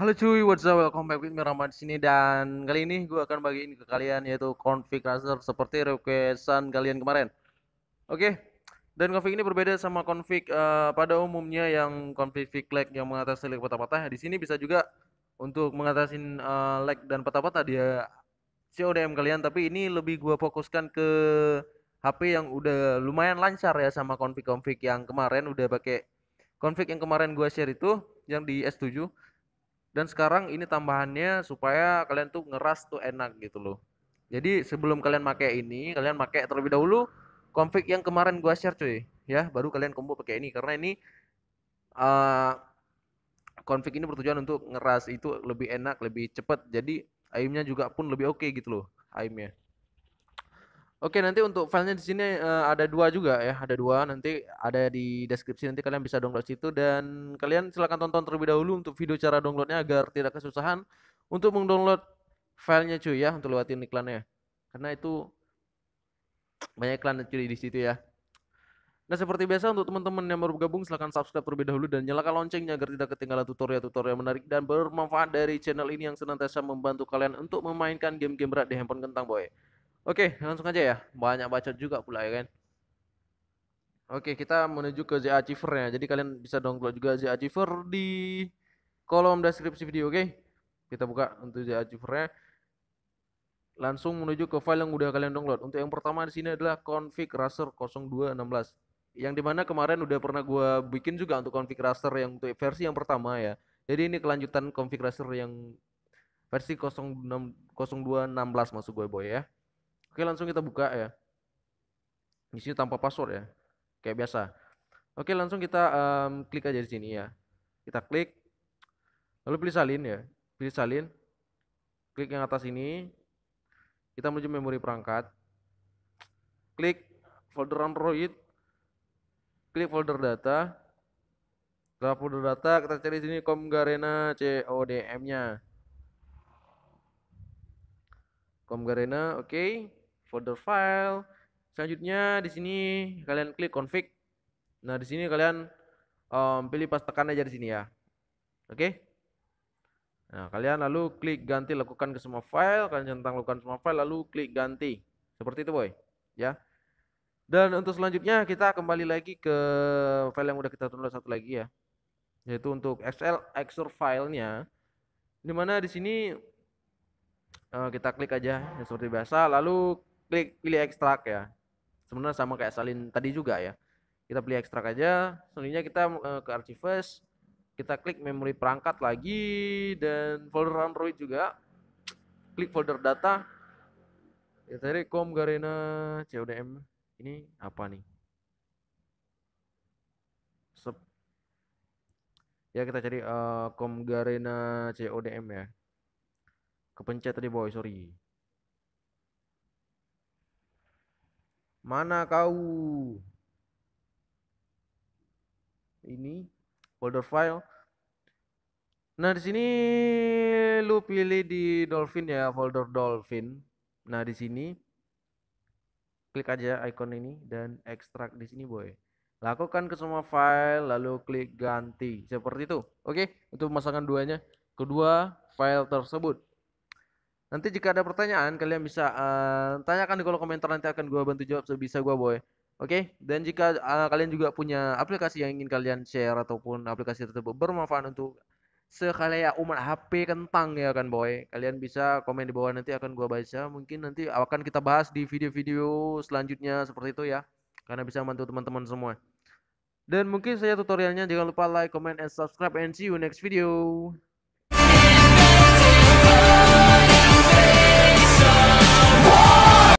Halo cuy, what's up? Welcome back with me sini dan kali ini gue akan bagiin ke kalian yaitu config razer seperti requestan kalian kemarin. Oke. Okay. Dan config ini berbeda sama config uh, pada umumnya yang config lag yang mengatasi lag patah-patah. Di sini bisa juga untuk mengatasi uh, eh, lag dan patah-patah dia CODM kalian, tapi ini lebih gue fokuskan ke HP yang udah lumayan lancar ya sama config-config yang kemarin udah pakai config yang kemarin gue share itu yang di S7 dan sekarang ini tambahannya supaya kalian tuh ngeras tuh enak gitu loh. Jadi sebelum kalian pakai ini, kalian pakai terlebih dahulu config yang kemarin gua share cuy, ya, baru kalian combo pakai ini karena ini uh, config ini bertujuan untuk ngeras itu lebih enak, lebih cepat. Jadi aimnya juga pun lebih oke okay gitu loh, aimnya. Oke, nanti untuk filenya di sini uh, ada dua juga ya, ada dua. Nanti ada di deskripsi nanti kalian bisa download situ dan kalian silahkan tonton terlebih dahulu untuk video cara downloadnya agar tidak kesusahan untuk mengdownload filenya cuy ya, untuk lewatin iklannya. Karena itu banyak iklan cuy di situ ya. Nah seperti biasa untuk teman-teman yang baru bergabung silahkan subscribe terlebih dahulu dan nyalakan loncengnya agar tidak ketinggalan tutorial-tutorial menarik dan bermanfaat dari channel ini yang senantiasa membantu kalian untuk memainkan game-game berat di handphone kentang boy. Oke, langsung aja ya. Banyak bacot juga pula ya kan. Oke, kita menuju ke ZA Achiever ya. Jadi kalian bisa download juga ZA Achiever di kolom deskripsi video, oke? Okay? Kita buka untuk ZA Achiever-nya. Langsung menuju ke file yang udah kalian download. Untuk yang pertama di sini adalah config raster 0216. Yang dimana kemarin udah pernah gua bikin juga untuk config raster yang untuk versi yang pertama ya. Jadi ini kelanjutan config raster yang versi 06 0216 maksud gue boy ya. Oke, langsung kita buka ya. Di sini tanpa password ya. Kayak biasa. Oke, langsung kita um, klik aja di sini ya. Kita klik. Lalu pilih salin ya. Pilih salin. Klik yang atas ini. Kita menuju memori perangkat. Klik folder Android. Klik folder data. Setelah folder data, kita cari di sini Comgarena CODM-nya. Comgarena, oke. Okay folder file. Selanjutnya di sini kalian klik config. Nah, di sini kalian um, pilih tekan aja di sini ya. Oke. Okay? Nah, kalian lalu klik ganti lakukan ke semua file, kalian centang lakukan semua file lalu klik ganti. Seperti itu, Boy. Ya. Dan untuk selanjutnya kita kembali lagi ke file yang udah kita download satu lagi ya. Yaitu untuk Excel Excel filenya. Dimana di sini uh, kita klik aja ya, seperti biasa lalu klik pilih ekstrak ya sebenarnya sama kayak salin tadi juga ya kita pilih ekstrak aja selanjutnya kita uh, ke archives kita klik memori perangkat lagi dan folder android juga klik folder data ya tadi com garena codm ini apa nih Sep. ya kita cari uh, eh, com garena codm ya kepencet tadi boy sorry Mana kau? Ini folder file. Nah, di sini lu pilih di Dolphin ya, folder Dolphin. Nah, di sini klik aja icon ini dan ekstrak di sini, boy. Lakukan ke semua file lalu klik ganti seperti itu. Oke, untuk pemasangan duanya kedua file tersebut. Nanti jika ada pertanyaan kalian bisa uh, tanyakan di kolom komentar nanti akan gue bantu jawab sebisa gue boy. Oke, okay? dan jika uh, kalian juga punya aplikasi yang ingin kalian share ataupun aplikasi tersebut bermanfaat untuk sekalian ya, umat HP kentang ya kan boy. Kalian bisa komen di bawah nanti akan gue baca. Mungkin nanti akan kita bahas di video-video selanjutnya seperti itu ya. Karena bisa membantu teman-teman semua. Dan mungkin saya tutorialnya jangan lupa like, comment, and subscribe and see you next video.